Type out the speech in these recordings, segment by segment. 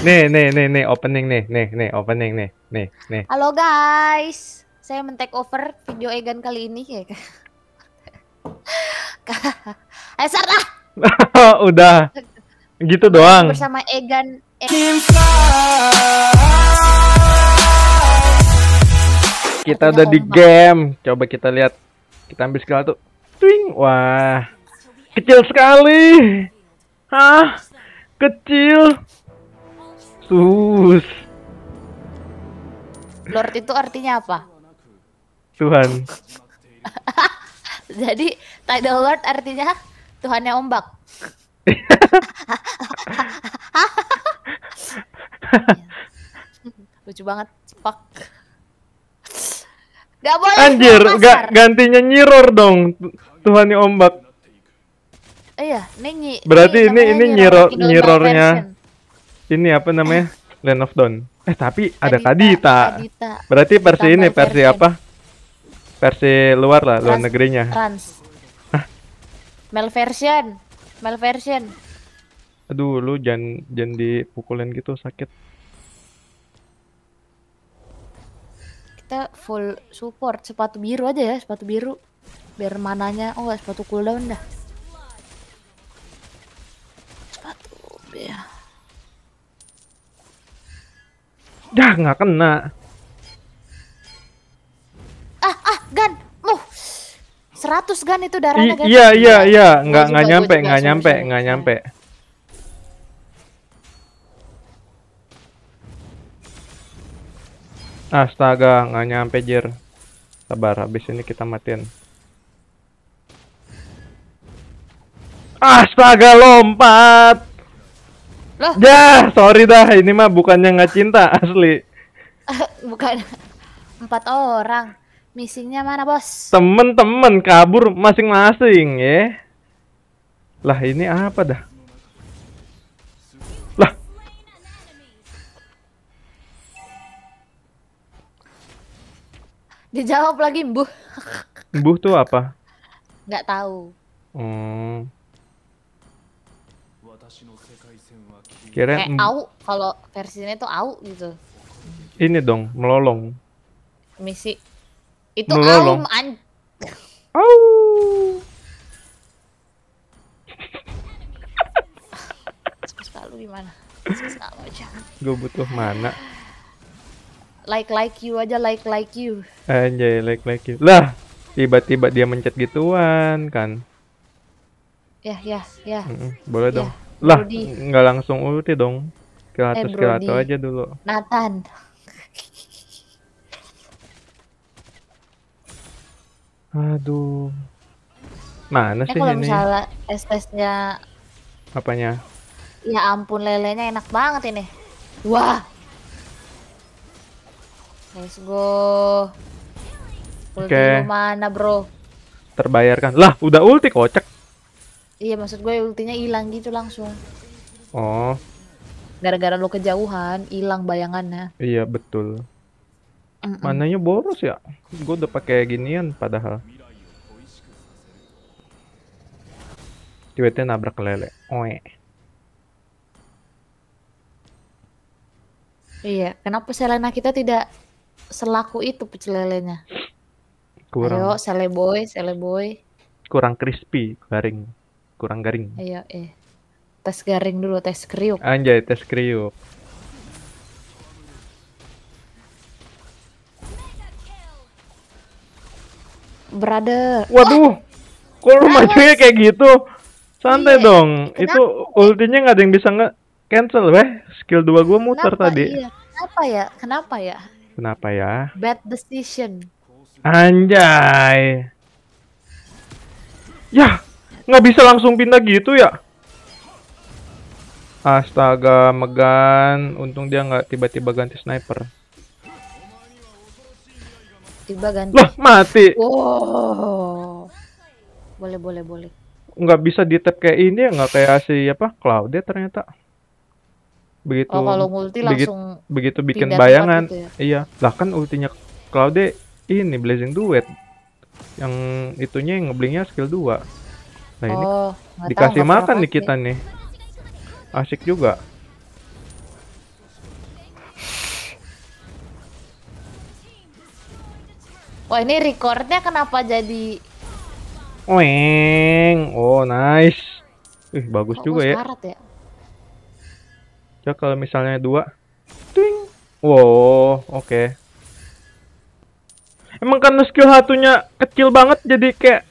Nih, nih, nih, nih, opening nih, nih, nih, opening nih, nih, nih. Halo guys, saya men-take over video Egan kali ini ya. Ayo start ah. Udah. Gitu doang. Bersama Egan. Kita udah di game. Coba kita lihat. Kita ambil segala tuh. Twing. Wah. Kecil sekali. Hah? Kecil. Yesus. Lord itu artinya apa? Tuhan. Jadi title Lord artinya Tuhannya ombak. Lucu banget, fuck. Gak boleh. Anjir, ga, gantinya nyiror dong. Tuhannya ombak. Iya, ini Berarti ini ini nyiror nyirornya ini apa namanya? Ah. Land of Dawn. Eh tapi ada Kadita. Kadita. Berarti versi ini versi apa? Versi luar lah, trans, luar negerinya. Trans. version. Malversion. Malversion. Aduh, lu jangan jangan dipukulin gitu sakit. Kita full support sepatu biru aja ya, sepatu biru. Biar mananya oh enggak sepatu cooldown dah. Sepatu ya. Dah nggak kena. Ah ah gan, oh. seratus gan itu darahnya gan. Iya iya iya, iya. nggak nggak nyampe, nggak nyampe, nggak nyampe. Astaga, nggak nyampe jir. Sabar, habis ini kita matiin. Astaga, lompat. Loh? Ya, sorry dah, ini mah bukannya nggak cinta asli. Bukan. Empat orang. Misinya mana, Bos? Temen-temen kabur masing-masing, ya. Lah, ini apa dah? Lah. Dijawab lagi, Mbuh. Mbuh tuh apa? Nggak tahu. Hmm. Kira kayak eh, au kalau versinya itu au gitu. Ini dong, melolong. Misi. Itu melolong. aum an Au. Selalu di mana? aja. Gue butuh mana? Like like you aja like like you. Anjay, like like you. Lah, tiba-tiba dia mencet gituan kan. Ya, ya, ya. boleh ya. dong. dong lah nggak langsung ulti dong kilato eh, kilato aja dulu Nathan aduh mana sih kalau ini misalnya SS-nya apanya ya ampun lelenya enak banget ini wah let's go ulti okay. mana bro terbayarkan lah udah ulti kocak Iya maksud gue ultinya hilang gitu langsung. Oh. Gara-gara lo kejauhan, hilang bayangannya. Iya betul. Mm -mm. Mananya boros ya? Gue udah pakai ginian padahal. Tiba-tiba nabrak lele. Oe. Iya, kenapa Selena kita tidak selaku itu pecel lelenya? Kurang. Ayo, sele boy, sele boy. Kurang crispy, garing kurang garing. Ayo, eh. Tes garing dulu, tes kriuk. Anjay, tes kriuk. Brother. Waduh. Oh. Kok lu majunya kayak gitu? Santai iya. dong. Kenapa? Itu ultinya nggak ada yang bisa nggak cancel, weh. Skill 2 gua muter Kenapa? tadi. Iya. Kenapa ya? Kenapa ya? Kenapa ya? Bad decision. Anjay. Yah, Nggak bisa langsung pindah gitu ya? Astaga, Megan. Untung dia nggak tiba-tiba ganti sniper. Tiba ganti. Loh, mati. Wow. Boleh, boleh, boleh. Nggak bisa di tap kayak ini ya, nggak kayak si apa? Claudia ya ternyata. Begitu. Oh, kalau multi begitu, langsung begitu bikin bayangan. Gitu ya? Iya. Lah kan ultinya cloud ya ini Blazing Duet. Yang itunya yang ngeblingnya skill 2. Nah oh, dikasih tahu, makan nih kita nih. Asik juga. Wah ini recordnya kenapa jadi Weng. Oh nice. Ih uh, bagus juga ya. ya. Ya kalau misalnya dua. Ting. Wow, oke. Okay. Emang karena skill satunya kecil banget jadi kayak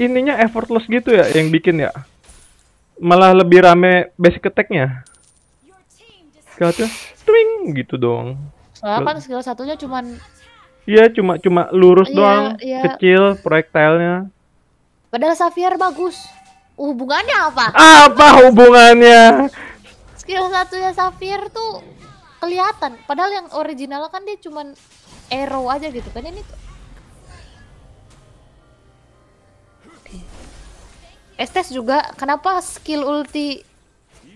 ininya effortless gitu ya yang bikin ya malah lebih rame basic attacknya. nya tuh twing gitu dong soalnya kan skill satunya cuman iya cuma cuma lurus iya, doang iya. kecil proyektilnya padahal safir bagus hubungannya apa apa hubungannya skill satunya safir tuh kelihatan padahal yang original kan dia cuman arrow aja gitu kan ini tuh Estes juga kenapa skill ulti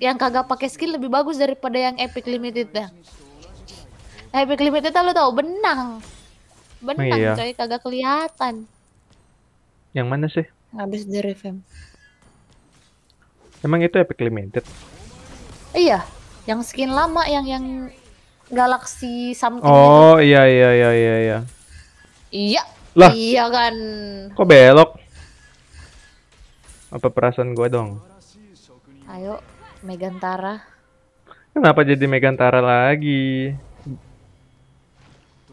yang kagak pakai skill lebih bagus daripada yang epic limited dah. Epic limited lo tau benang. Benang oh, iya. coy kagak kelihatan. Yang mana sih? Habis dari revamp. Emang itu epic limited? Iya, yang skin lama yang yang galaksi something. Oh, itu. iya iya iya iya iya. Iya. Lah. Iya kan. Kok belok? Apa perasaan gue dong? Ayo, Megantara. Kenapa jadi Megantara lagi?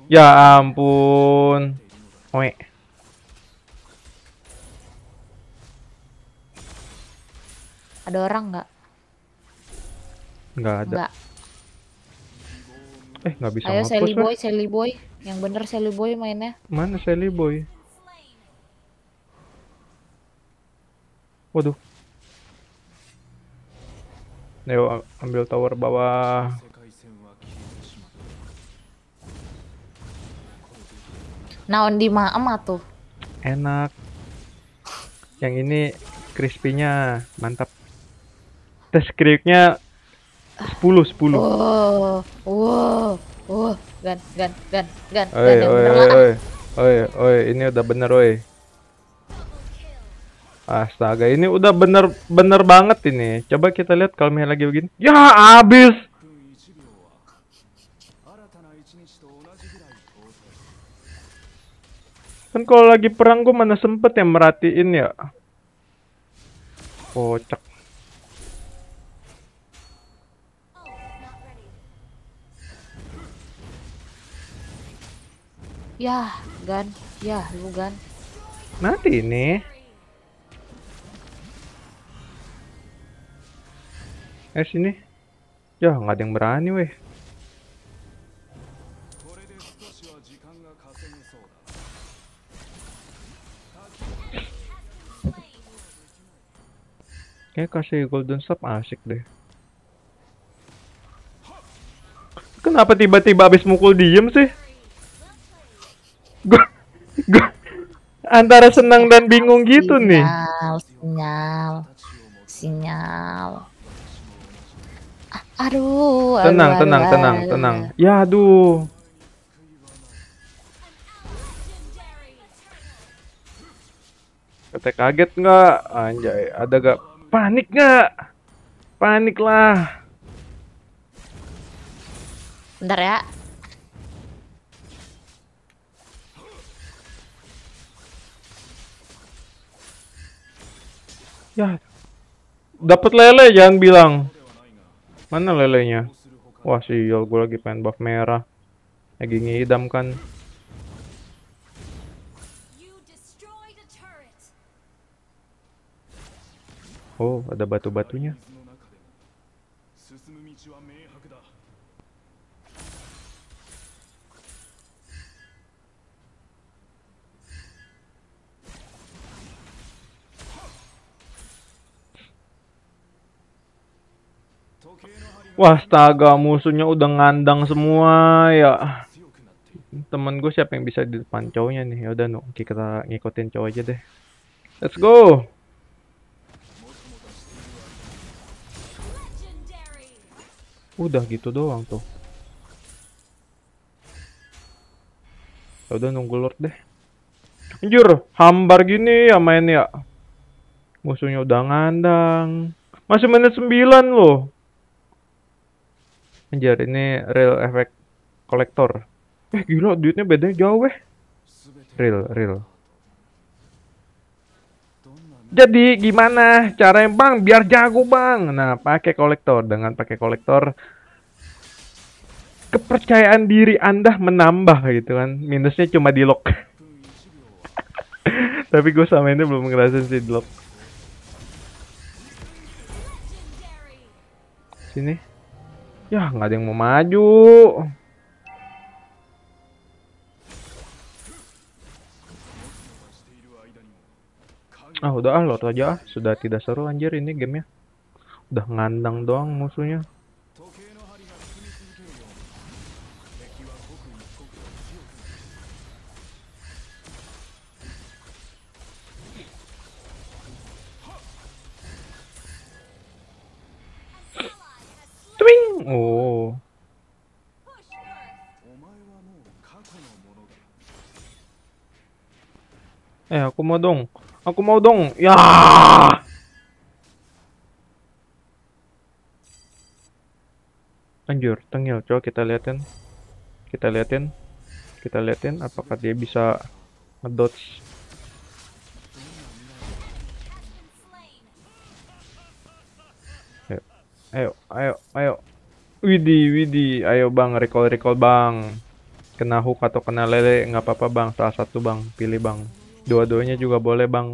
Ya ampun. Oi. Ada orang nggak? Nggak ada. Eh nggak bisa. Ayo Sally Boy, Sally Boy, yang bener Sally Boy mainnya. Mana Sally Boy? Waduh. Ayo ambil tower bawah. Naon di ma'am tuh. Enak. Yang ini crispy-nya mantap. Tes kriuknya 10 10. Wow. Wow. Wow, gan gan gan gan. oi, oi, oi. Oi, oi, ini udah bener, oi. Astaga, ini udah bener-bener banget ini. Coba kita lihat kalau misalnya lagi begini. Ya, abis. Kan kalau lagi perang gue mana sempet yang merhatiin ya. Kocak. Yah, Gan. Yah, lu Gan. Mati ini. Eh sini. ya nggak ada yang berani weh. Kayak kasih golden sub asik deh. Kenapa tiba-tiba habis mukul diem sih? gue antara senang dan bingung gitu sinyal, nih. sinyal, sinyal. Aduh, tenang, aduh, tenang, aduh, tenang, aduh. tenang. Ya, aduh. Kata kaget nggak? Anjay, ada gak? Panik nggak? Panik lah. Bentar ya. Ya, dapat lele jangan bilang. Mana lelenya? Wah sial gue lagi pengen buff merah. Lagi ngidam kan. Oh, ada batu-batunya. Wah, astaga musuhnya udah ngandang semua ya. Temen gue siapa yang bisa di depan cowoknya nih? Ya udah, no. kita ngikutin cowok aja deh. Let's go. Udah gitu doang tuh. Ya udah nunggu lord deh. Anjir, hambar gini ya mainnya. Musuhnya udah ngandang. Masih menit 9 loh anjir ini real efek kolektor eh gila duitnya bedanya jauh weh. real real jadi gimana caranya bang biar jago bang nah pakai kolektor dengan pakai kolektor kepercayaan diri anda menambah gitu kan minusnya cuma di lock tapi gue sama ini belum ngerasain sih di lock sini Ya, nggak ada yang mau maju. Ah, udah ah, lot aja ah. Sudah tidak seru anjir ini gamenya. Udah ngandang doang musuhnya. Eh, aku mau dong. Aku mau dong. Ya. Anjur, tengil. Coba kita liatin. Kita liatin. Kita liatin apakah dia bisa ngedodge. Ayo, ayo, ayo, ayo. Widi, Widi, ayo bang, recall, recall bang. Kena hook atau kena lele, nggak apa-apa bang. Salah satu bang, pilih bang. Dua-duanya juga boleh bang.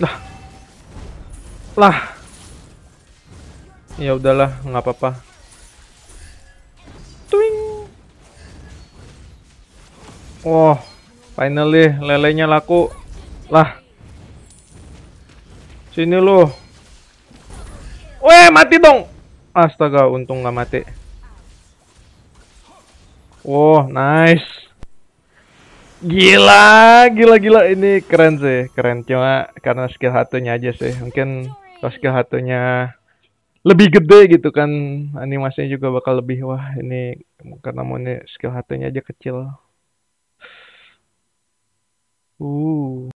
Lah. Lah. Ya udahlah, nggak apa-apa. Wah, oh, finally lelenya laku. Lah. Sini lu. Weh, mati dong. Astaga, untung nggak mati. Wah, oh, nice. Gila, gila, gila. Ini keren sih, keren. Cuma karena skill hatunya aja sih. Mungkin kalau skill hatunya lebih gede gitu kan animasinya juga bakal lebih wah ini karena mau ini skill hatunya aja kecil Ooh.